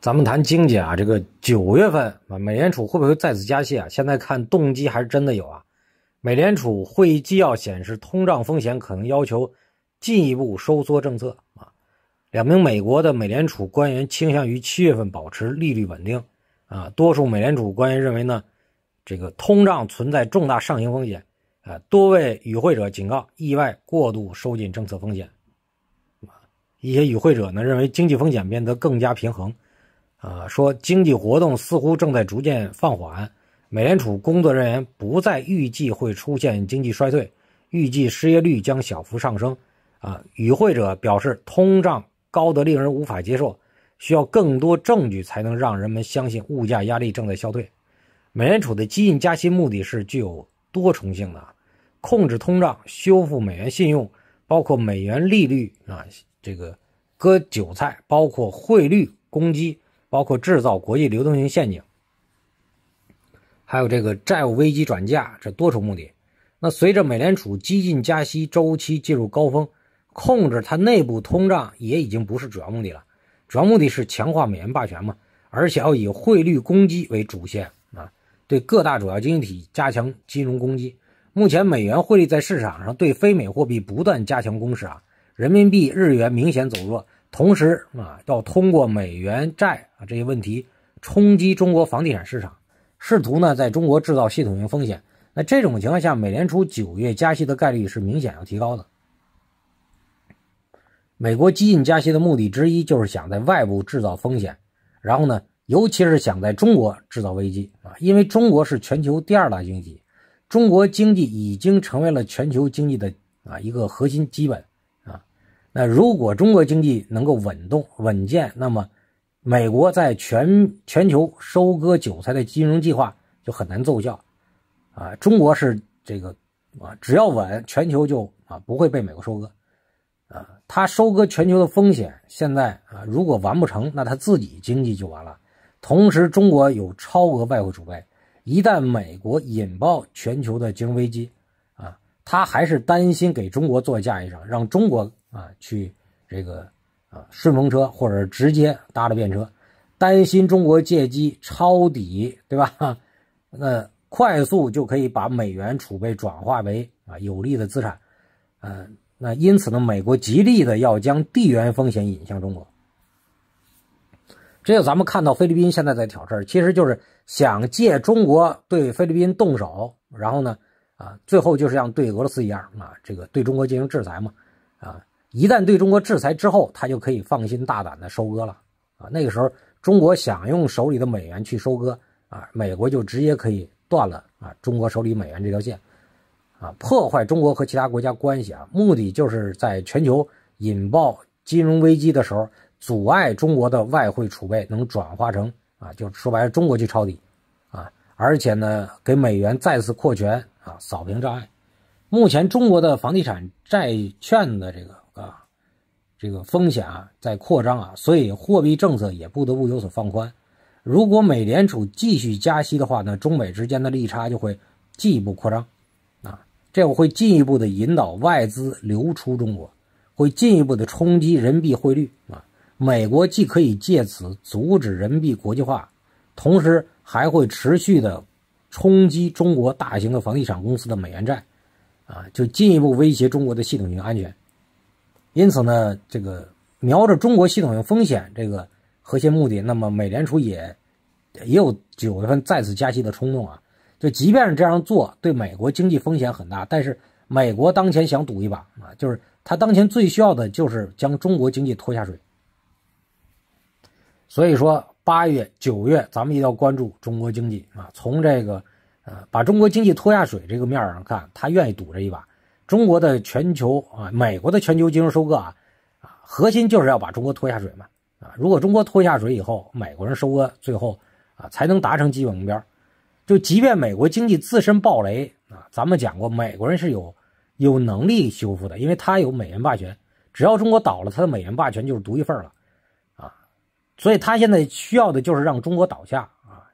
咱们谈经济啊，这个九月份啊，美联储会不会再次加息啊？现在看动机还是真的有啊。美联储会议纪要显示，通胀风险可能要求进一步收缩政策啊。两名美国的美联储官员倾向于七月份保持利率稳定啊。多数美联储官员认为呢，这个通胀存在重大上行风险啊。多位与会者警告，意外过度收紧政策风险。一些与会者呢认为，经济风险变得更加平衡。啊，说经济活动似乎正在逐渐放缓，美联储工作人员不再预计会出现经济衰退，预计失业率将小幅上升。啊，与会者表示，通胀高得令人无法接受，需要更多证据才能让人们相信物价压力正在消退。美联储的激进加息目的是具有多重性的，控制通胀、修复美元信用，包括美元利率啊，这个割韭菜，包括汇率攻击。包括制造国际流动性陷阱，还有这个债务危机转嫁，这多重目的。那随着美联储激进加息周期进入高峰，控制它内部通胀也已经不是主要目的了，主要目的是强化美元霸权嘛，而且要以汇率攻击为主线啊，对各大主要经济体加强金融攻击。目前美元汇率在市场上对非美货币不断加强攻势啊，人民币、日元明显走弱。同时啊，要通过美元债啊这些问题冲击中国房地产市场，试图呢在中国制造系统性风险。那这种情况下，美联储九月加息的概率是明显要提高的。美国激进加息的目的之一就是想在外部制造风险，然后呢，尤其是想在中国制造危机啊，因为中国是全球第二大经济，中国经济已经成为了全球经济的啊一个核心基本。那如果中国经济能够稳动稳健，那么美国在全全球收割韭菜的金融计划就很难奏效，啊，中国是这个啊，只要稳，全球就啊不会被美国收割，啊，他收割全球的风险现在啊如果完不成，那他自己经济就完了。同时，中国有超额外汇储备，一旦美国引爆全球的金融危机，啊，他还是担心给中国做嫁衣裳，让中国。啊，去这个啊顺风车，或者直接搭了便车，担心中国借机抄底，对吧？那快速就可以把美元储备转化为啊有利的资产，呃，那因此呢，美国极力的要将地缘风险引向中国。只有咱们看到菲律宾现在在挑事其实就是想借中国对菲律宾动手，然后呢，啊，最后就是像对俄罗斯一样啊，这个对中国进行制裁嘛，啊。一旦对中国制裁之后，他就可以放心大胆的收割了啊！那个时候，中国想用手里的美元去收割啊，美国就直接可以断了啊，中国手里美元这条线，啊，破坏中国和其他国家关系啊，目的就是在全球引爆金融危机的时候，阻碍中国的外汇储备能转化成啊，就说白了，中国去抄底啊，而且呢，给美元再次扩权啊，扫平障碍。目前中国的房地产债券的这个。啊，这个风险啊在扩张啊，所以货币政策也不得不有所放宽。如果美联储继续加息的话呢，中美之间的利差就会进一步扩张，啊，这会进一步的引导外资流出中国，会进一步的冲击人民币汇率啊。美国既可以借此阻止人民币国际化，同时还会持续的冲击中国大型的房地产公司的美元债，啊，就进一步威胁中国的系统性安全。因此呢，这个瞄着中国系统性风险这个核心目的，那么美联储也也有九月份再次加息的冲动啊。就即便是这样做，对美国经济风险很大，但是美国当前想赌一把啊，就是他当前最需要的就是将中国经济拖下水。所以说，八月、九月，咱们一定要关注中国经济啊。从这个呃，把中国经济拖下水这个面上看，他愿意赌这一把。中国的全球啊，美国的全球金融收割啊，啊，核心就是要把中国拖下水嘛，啊，如果中国拖下水以后，美国人收割，最后啊才能达成基本目标。就即便美国经济自身爆雷啊，咱们讲过，美国人是有有能力修复的，因为他有美元霸权，只要中国倒了，他的美元霸权就是独一份了，啊，所以他现在需要的就是让中国倒下啊，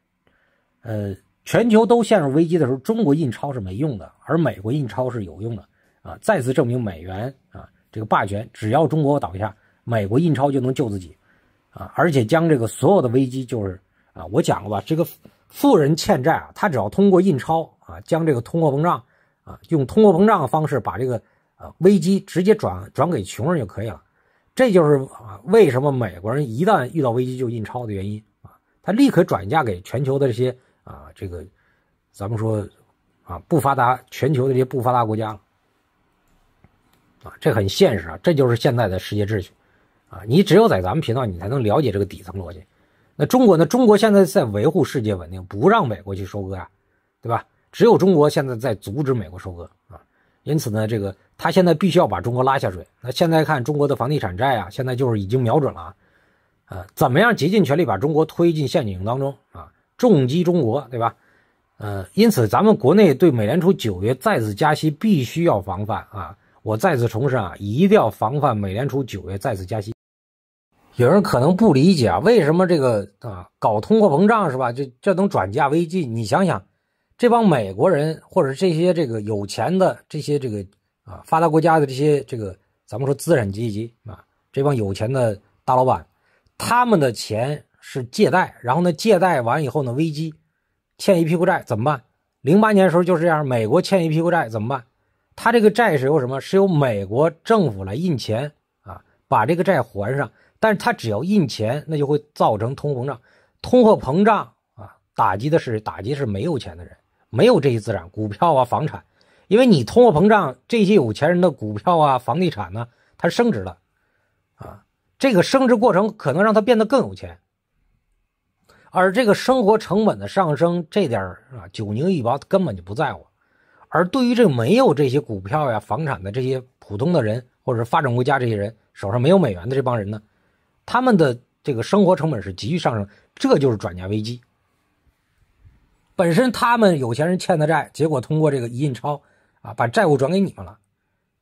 呃，全球都陷入危机的时候，中国印钞是没用的，而美国印钞是有用的。啊，再次证明美元啊这个霸权，只要中国倒下，美国印钞就能救自己，啊，而且将这个所有的危机就是啊，我讲过吧，这个富人欠债啊，他只要通过印钞啊，将这个通货膨胀啊，用通货膨胀的方式把这个呃危机直接转转给穷人就可以了。这就是啊为什么美国人一旦遇到危机就印钞的原因啊，他立刻转嫁给全球的这些啊这个咱们说啊不发达全球的这些不发达国家了。啊，这很现实啊，这就是现在的世界秩序，啊，你只有在咱们频道，你才能了解这个底层逻辑。那中国呢？中国现在在维护世界稳定，不让美国去收割呀，对吧？只有中国现在在阻止美国收割啊。因此呢，这个他现在必须要把中国拉下水。那现在看中国的房地产债啊，现在就是已经瞄准了，呃，怎么样竭尽全力把中国推进陷阱当中啊，重击中国，对吧？呃，因此咱们国内对美联储九月再次加息必须要防范啊。我再次重申啊，一定要防范美联储九月再次加息。有人可能不理解啊，为什么这个啊搞通货膨胀是吧？这这能转嫁危机？你想想，这帮美国人或者这些这个有钱的这些这个啊发达国家的这些这个，咱们说资产阶级啊，这帮有钱的大老板，他们的钱是借贷，然后呢借贷完以后呢，危机欠一屁股债怎么办？零八年的时候就是这样，美国欠一屁股债怎么办？他这个债是由什么？是由美国政府来印钱啊，把这个债还上。但是他只要印钱，那就会造成通货膨胀、通货膨胀啊，打击的是打击是没有钱的人，没有这些资产，股票啊、房产，因为你通货膨胀，这些有钱人的股票啊、房地产呢，它升值了，啊，这个升值过程可能让他变得更有钱，而这个生活成本的上升，这点啊，九牛一毛，根本就不在乎。而对于这没有这些股票呀、房产的这些普通的人，或者是发展国家这些人手上没有美元的这帮人呢，他们的这个生活成本是急剧上升，这就是转嫁危机。本身他们有钱人欠的债，结果通过这个一印钞啊，把债务转给你们了，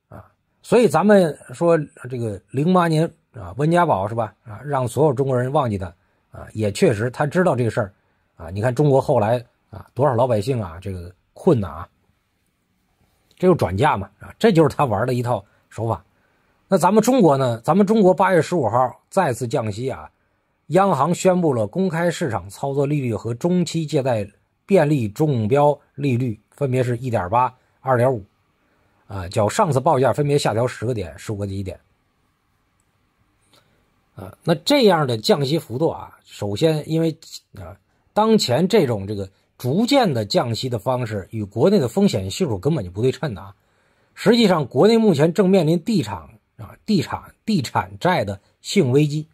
啊，所以咱们说这个零八年啊，温家宝是吧？啊，让所有中国人忘记他啊，也确实他知道这个事儿啊。你看中国后来啊，多少老百姓啊，这个困难啊。这就转嫁嘛，啊，这就是他玩的一套手法。那咱们中国呢？咱们中国八月十五号再次降息啊，央行宣布了公开市场操作利率和中期借贷便利中标利率分别是一点八、二点五，啊，较上次报价分别下调十个点、十五个基点。啊，那这样的降息幅度啊，首先因为啊，当前这种这个。逐渐的降息的方式与国内的风险系数根本就不对称的啊！实际上，国内目前正面临地产啊、地产、地产债的性危机，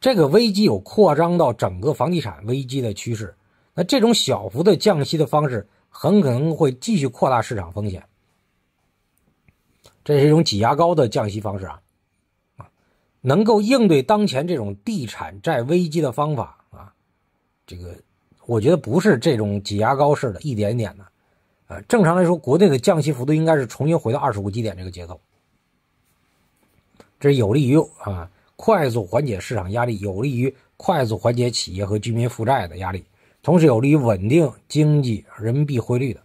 这个危机有扩张到整个房地产危机的趋势。那这种小幅的降息的方式很可能会继续扩大市场风险，这是一种挤牙膏的降息方式啊！啊，能够应对当前这种地产债危机的方法。这个我觉得不是这种挤牙膏式的一点一点的，啊，正常来说，国内的降息幅度应该是重新回到二十五基点这个节奏，这有利于啊快速缓解市场压力，有利于快速缓解企业和居民负债的压力，同时有利于稳定经济、人民币汇率的。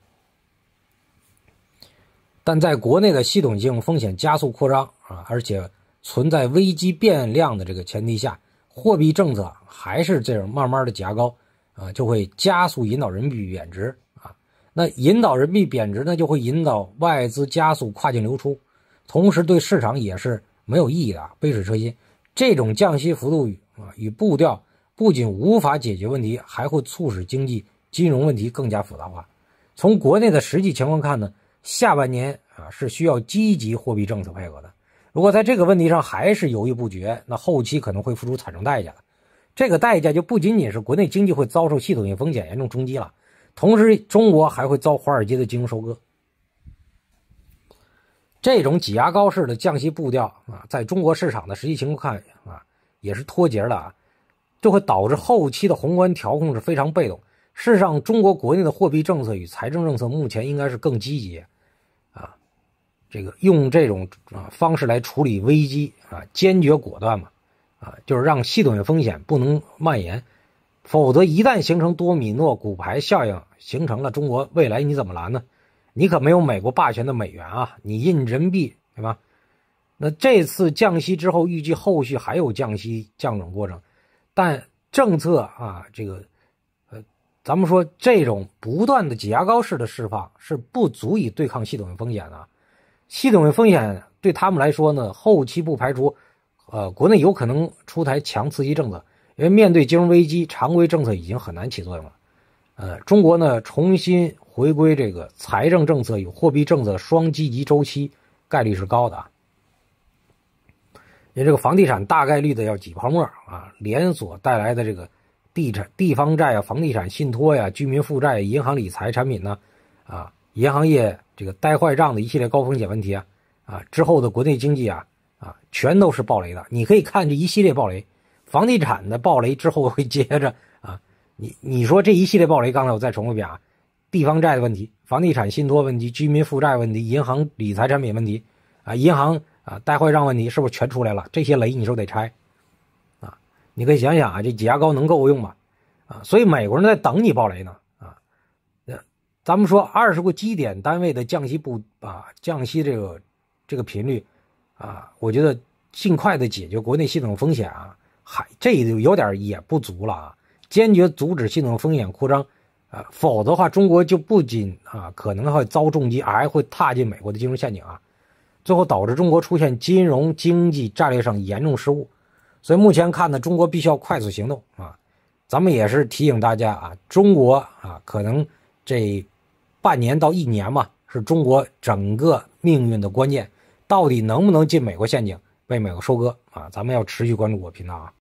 但在国内的系统性风险加速扩张啊，而且存在危机变量的这个前提下，货币政策还是这样慢慢的加高。啊，就会加速引导人民币贬值啊，那引导人民币贬值呢，就会引导外资加速跨境流出，同时对市场也是没有意义的啊，杯水车薪。这种降息幅度啊与步调，不仅无法解决问题，还会促使经济金融问题更加复杂化。从国内的实际情况看呢，下半年啊是需要积极货币政策配合的。如果在这个问题上还是犹豫不决，那后期可能会付出惨重代价这个代价就不仅仅是国内经济会遭受系统性风险严重冲击了，同时中国还会遭华尔街的金融收割。这种挤牙膏式的降息步调啊，在中国市场的实际情况看啊，也是脱节的啊，就会导致后期的宏观调控是非常被动。事实上，中国国内的货币政策与财政政策目前应该是更积极啊，这个用这种啊方式来处理危机啊，坚决果断嘛。就是让系统性风险不能蔓延，否则一旦形成多米诺骨牌效应，形成了中国未来你怎么拦呢？你可没有美国霸权的美元啊，你印人民币对吧？那这次降息之后，预计后续还有降息降准过程，但政策啊，这个呃，咱们说这种不断的挤牙膏式的释放是不足以对抗系统性风险的。系统性风险对他们来说呢，后期不排除。呃，国内有可能出台强刺激政策，因为面对金融危机，常规政策已经很难起作用了。呃，中国呢，重新回归这个财政政策与货币政策双积极周期概率是高的。因为这个房地产大概率的要挤泡沫啊，连锁带来的这个地产、地方债啊、房地产信托呀、居民负债、银行理财产品呢，啊，银行业这个呆坏账的一系列高风险问题啊，啊，之后的国内经济啊。啊，全都是暴雷的，你可以看这一系列暴雷，房地产的暴雷之后会接着啊。你你说这一系列暴雷，刚才我再重复一遍啊，地方债的问题、房地产信托问题、居民负债问题、银行理财产品问题，啊，银行啊，贷坏账问题是不是全出来了？这些雷你说得拆啊？你可以想想啊，这挤牙膏能够用吗？啊，所以美国人在等你暴雷呢啊。那咱们说二十个基点单位的降息不啊，降息这个这个频率。啊，我觉得尽快的解决国内系统风险啊，还这有点也不足了啊，坚决阻止系统风险扩张，啊，否则的话，中国就不仅啊，可能会遭重击，还会踏进美国的金融陷阱啊，最后导致中国出现金融经济战略上严重失误。所以目前看呢，中国必须要快速行动啊，咱们也是提醒大家啊，中国啊，可能这半年到一年嘛，是中国整个命运的关键。到底能不能进美国陷阱，被美国收割啊？咱们要持续关注我频道啊！